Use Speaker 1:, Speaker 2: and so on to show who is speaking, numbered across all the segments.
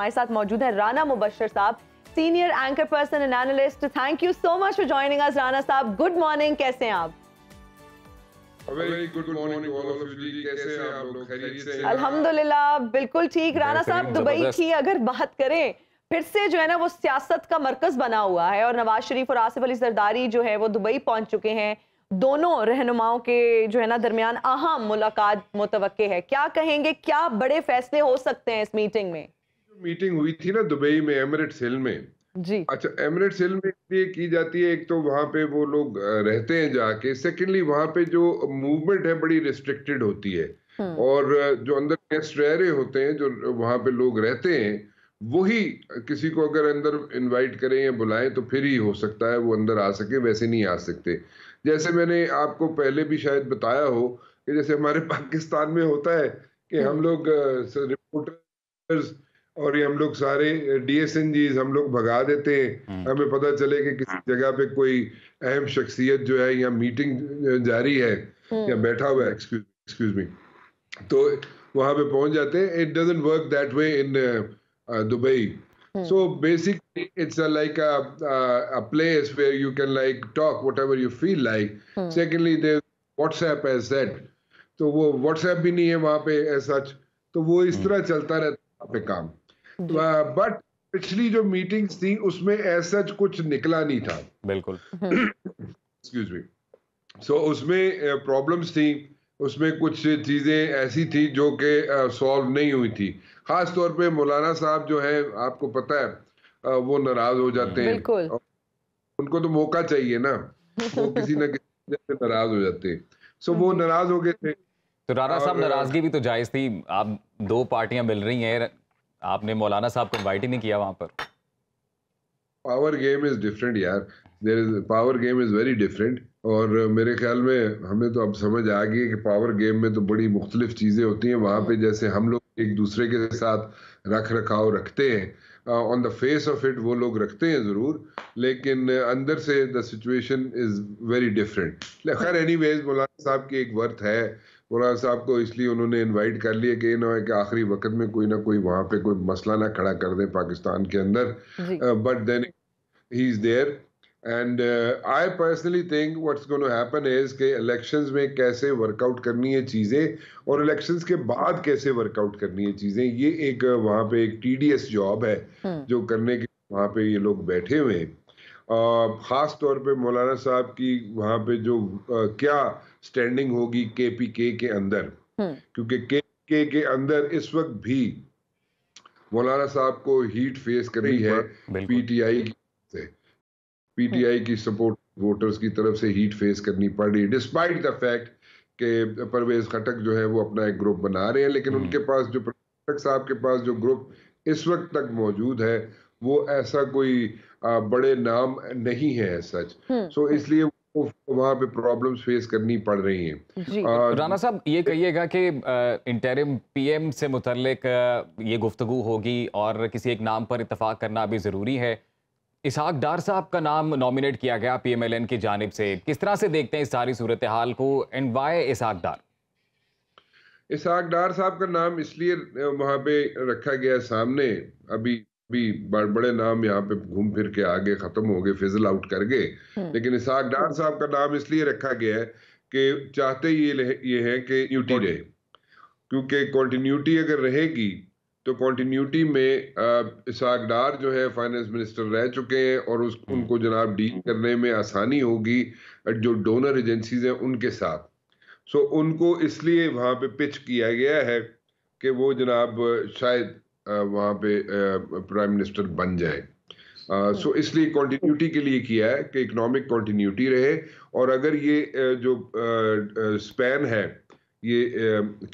Speaker 1: हमारे साथ मौजूद हैं राना मुबशर साहब senior anchor person and analyst thank you so much for joining us Rana साहब गुड मॉर्निंग कैसे हैं आप
Speaker 2: अल्हम्दुलिल्लाह
Speaker 1: बिल्कुल ठीक राना साहब दुबई की अगर बात करें फिर से जो है ना वो सियासत का मरकज बना हुआ है और नवाज शरीफ और आसिफ अली सरदारी जो है वो दुबई पहुंच चुके हैं दोनों रहनुमाओं के जो है ना दरमियान अहम मुलाकात मुतव है क्या कहेंगे क्या बड़े फैसले हो सकते हैं इस मीटिंग में
Speaker 2: मीटिंग हुई थी ना दुबई में एमरेट सेल में जी अच्छा एमरेट सेल में इसलिए की जाती है एक तो वहाँ पे वो लोग रहते हैं जाके सेकेंडली वहाँ पे जो मूवमेंट है बड़ी रिस्ट्रिक्टेड होती है हम्म। और जो अंदर गेस्ट रह रहे होते हैं जो वहाँ पे लोग रहते हैं वही किसी को अगर अंदर इनवाइट करें या बुलाएं तो फिर ही हो सकता है वो अंदर आ सके वैसे नहीं आ सकते जैसे मैंने आपको पहले भी शायद बताया हो कि जैसे हमारे पाकिस्तान में होता है कि हम्म। हम लोग रिपोर्टर्स और ये हम लोग सारे डीएसएन जी हम लोग भगा देते हैं हम्म। हमें पता चले कि किसी हाँ। जगह पे कोई अहम शख्सियत जो है या मीटिंग जारी है हम्म। या बैठा हुआ है एक्सक्यूज एक्सक्यूज मी तो वहां पे पहुंच जाते हैं it doesn't work that way in Dubai so basically it's like a place where you can like talk whatever you feel like secondly they WhatsApp as that तो वो WhatsApp भी नहीं है वहां पे एज सच तो वो इस हम्म। तरह चलता रहता है वहां पे काम बट पिछली जो मीटिंग्स थी उसमें ऐसा कुछ निकला नहीं था बिल्कुल एक्सक्यूज मी सो उसमें प्रॉब्लम्स थी उसमें कुछ चीज़ें ऐसी थी जो कि सॉल्व नहीं हुई थी ख़ास तौर पे मौलाना साहब जो है आपको पता है वो नाराज हो जाते हैं उनको तो मौका चाहिए ना वो किसी ना किसी से नाराज हो जाते सो वो हम्म। नाराज हो गए थे
Speaker 3: तो राणा साहब नाराजगी भी तो जायज थी आप दो पार्टियां मिल रही हैं आपने मौलाना साहब को इनवाइट ही नहीं किया वहां पर
Speaker 2: पावर गेम इज़ डिफरेंट यार there is power game is very different और मेरे ख्याल में हमें तो अब समझ आ गई कि पावर गेम में तो बड़ी मुख्तलिफ चीज़ें होती हैं वहां पे जैसे हम लोग एक दूसरे के साथ रख रखाव रखते हैं on the face of it वो लोग रखते हैं ज़रूर लेकिन अंदर से the situation is very different खैर एनी वेज मौलाना साहब की एक वर्थ है मौलाना साहब को इसलिए उन्होंने इनवाइट कर लिया कि ना है कि आखिरी वक्त में कोई ना कोई वहाँ पे कोई मसला ना खड़ा कर दे पाकिस्तान के अंदर but then he is there and I personally think what's going to happen is के इलेक्शंस में कैसे वर्कआउट करनी है चीज़ें और इलेक्शंस के बाद कैसे वर्कआउट करनी है चीज़ें ये एक वहाँ पे एक टी जॉब है हम्म। जो करने के वहाँ पे ये लोग बैठे हुए हैं ख़ास तौर पे मौलाना साहब की वहां पे जो आ, क्या स्टैंडिंग होगी के पी के के अंदर हम्म। क्योंकि के के के अंदर इस वक्त भी मौलाना साहब को हीट फेस करी है पीटीआई से पीटीआई की सपोर्ट वोटर्स की तरफ से हीट हम्म। फेस करनी पड़ रही है डिस्पाइट द फैक्ट के परवेज खटक जो है वो अपना एक ग्रुप बना रहे हैं लेकिन हम्म। उनके पास जो खटक साहब के पास जो ग्रुप इस वक्त तक मौजूद है वो ऐसा कोई बड़े नाम नहीं है सच सो इसलिए वहां पे प्रॉब्लम्स फेस करनी पड़ रही हैं राना
Speaker 3: साहब ये कहिएगा कि इंटरिम पीएम से मुतलक ये गुफ्तु होगी और किसी एक नाम पर इतफाक करना भी ज़रूरी है इसहाक डार साहब का नाम नॉमिनेट किया गया पीएमएलएन की जानब से किस तरह से देखते हैं इस सारी सूरत हाल को एंड वाई इसहाक डार
Speaker 2: इसहाक डार साहब का नाम इसलिए वहां पे रखा गया सामने अभी भी बड़े नाम यहाँ पे घूम फिर के आगे खत्म हो गए फिजल आउट कर गए हम्म। लेकिन इसहाक डार साहब का नाम इसलिए रखा गया है कि चाहते ये ये है कि यूटी रहे क्योंकि कॉन्टीन्यूटी अगर रहेगी तो कॉन्टीन्यूटी में इसहाक डार जो है फाइनेंस मिनिस्टर रह चुके हैं और उस हम्म। उनको जनाब डील हम्म। करने में आसानी होगी जो डोनर एजेंसीज हैं उनके साथ सो उनको इसलिए वहाँ पे पिच किया गया है कि वो जनाब शायद वहाँ पे प्राइम मिनिस्टर बन जाए सो इसलिए कॉन्टीन्यूटी के लिए किया है कि इकोनॉमिक कॉन्टीन्यूटी रहे और अगर ये जो स्पैन है ये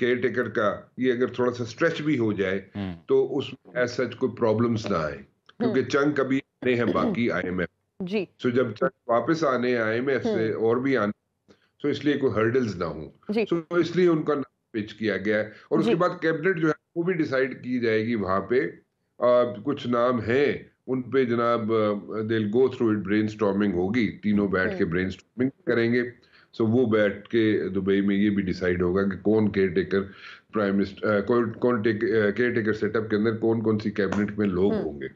Speaker 2: केयर टेकर का ये अगर थोड़ा सा स्ट्रेच भी हो जाए हम्म। तो उसमें एज सच कोई प्रॉब्लम्स ना आए हम्म। क्योंकि चंग कभी आने हैं बाकी I M G so so, जब चंग वापस आने आई एफ से हम्म। और भी आने सो so, इसलिए कोई हर्डल्स ना हो सो so, इसलिए उनका नाम पिच किया गया है और उसके बाद कैबिनेट जो है वो भी डिसाइड की जाएगी वहाँ पे uh, कुछ नाम हैं उन पे जनाब दिल गो थ्रू इट ब्रेन होगी तीनों बैठ के ब्रेन हम्म। करेंगे सो so, वो बैठ के दुबई में ये भी डिसाइड होगा कि कौन केयर टेकर प्राइम मिनिस्टर कौन कौन केयर टेकर सेटअप के अंदर कौन कौन सी कैबिनेट में लोग हम्म। होंगे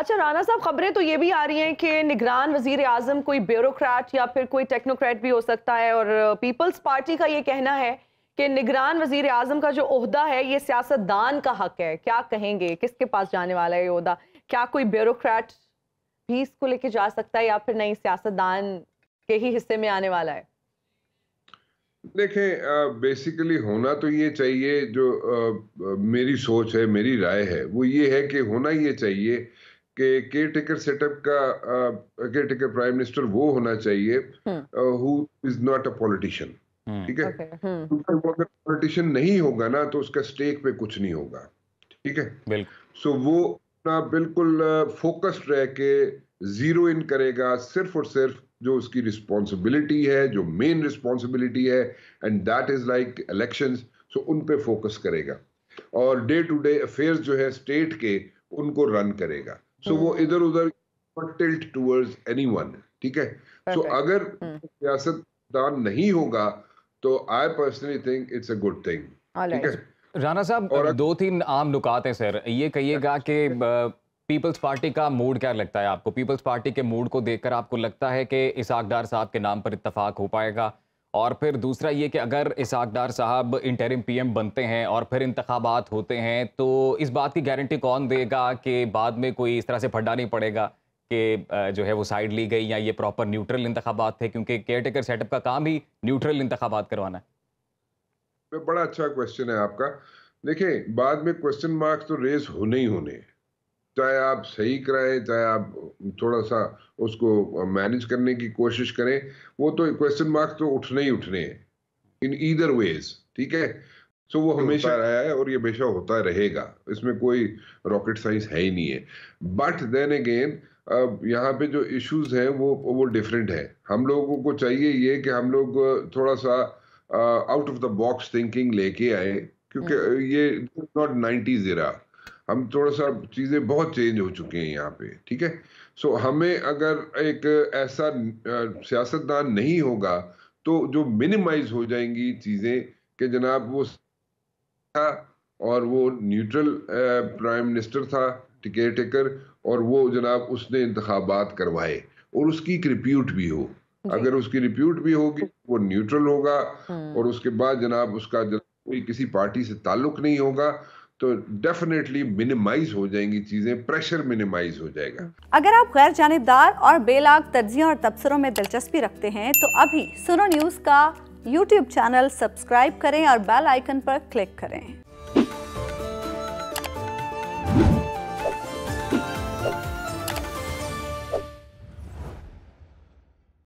Speaker 1: अच्छा राना साहब खबरें तो ये भी आ रही हैं कि निगरान वजीर आजम कोई ब्यूरोक्रेट या फिर कोई टेक्नोक्रेट भी हो सकता है और पीपल्स पार्टी का ये कहना है कि निगरान वजीर आजम का जो अहदा है ये सियासतदान का हक है क्या कहेंगे किसके पास जाने वाला है ये अहदा क्या कोई ब्यूरोक्रेट भी इसको लेके जा सकता है या फिर नहीं सियासतदान के ही हिस्से में आने वाला है
Speaker 2: देखें बेसिकली होना तो ये चाहिए जो आ, मेरी सोच है मेरी राय है वो ये है कि होना ये चाहिए कि केयर टेकर सेटअप का केयर टेकर प्राइम मिनिस्टर वो होना चाहिए who is not a politician hmm. ठीक है हम्म। तो अगर वो नहीं होगा ना तो उसका स्टेक पे कुछ नहीं होगा
Speaker 3: ठीक है
Speaker 2: सो वो ना बिल्कुल फोकस्ड रह के जीरो इन करेगा सिर्फ और सिर्फ जो उसकी रिस्पॉन्सिबिलिटी है जो मेन रिस्पॉन्सिबिलिटी है and that is like election so उन पे फोकस करेगा और डे टू डे अफेयर जो है स्टेट के उनको रन करेगा सो so, वो इधर उधर टिल्ट टूवर्ड्स वन ठीक है सो so, अगर हम्म। सियासतदान नहीं होगा तो I personally think it's a good thing
Speaker 3: ठीक है राणा साहब और दो तीन आम नुकात हैं सर ये कहिएगा कि पीपल्स पार्टी का मूड क्या लगता है आपको पीपल्स पार्टी के मूड को देखकर आपको लगता है कि इसाक डार साहब के नाम पर इतफाक हो पाएगा और फिर दूसरा ये कि अगर इसाक डार साहब इंटरिम पीएम बनते हैं और फिर इंतबात होते हैं तो इस बात की गारंटी कौन देगा कि बाद में कोई इस तरह से फंडा नहीं पड़ेगा के जो है वो साइड ली गई या ये प्रॉपर न्यूट्रल इंतबात थे क्योंकि केयर टेकर सेटअप का काम ही न्यूट्रल इंतबात करवाना
Speaker 2: है बड़ा अच्छा क्वेश्चन है आपका देखिए बाद में क्वेश्चन मार्क्स तो रेज होने ही होने चाहे आप सही कराएं चाहे आप थोड़ा सा उसको मैनेज करने की कोशिश करें वो तो क्वेश्चन मार्क्स तो उठने ही उठने हैं इन ईदर वेज ठीक है सो so, वो तो हमेशा रहा है और ये हमेशा होता रहेगा इसमें कोई रॉकेट साइंस है ही नहीं है बट देन अगेन अब यहाँ पे जो इश्यूज हैं वो वो डिफरेंट है हम लोगों को चाहिए ये कि हम लोग थोड़ा सा out of the box thinking लेके आए क्योंकि हम्म। ये नॉट नाइन्टीज जीरा हम थोड़ा सा चीज़ें बहुत चेंज हो चुकी हैं यहाँ पे ठीक है सो हमें अगर एक ऐसा सियासतदान नहीं होगा तो जो मिनिमाइज हो जाएंगी चीज़ें कि जनाब वो था और वो न्यूट्रल प्राइम मिनिस्टर था केयर टेकर और वो जनाब उसने इंतबात करवाए और उसकी एक रिप्यूट भी हो अगर उसकी रिप्यूट भी होगी तो वो न्यूट्रल होगा हम्म। और उसके बाद जनाब उसका कोई किसी पार्टी से ताल्लुक नहीं होगा तो डेफिनेटली मिनिमाइज हो जाएंगी चीजें प्रेशर मिनिमाइज हो जाएगा हम्म।
Speaker 1: अगर आप गैर जानबदार और बेलाग तर्जियों और तबसरों में दिलचस्पी रखते हैं तो अभी सुनो न्यूज का यूट्यूब चैनल सब्सक्राइब करें और बेल आइकन पर क्लिक करें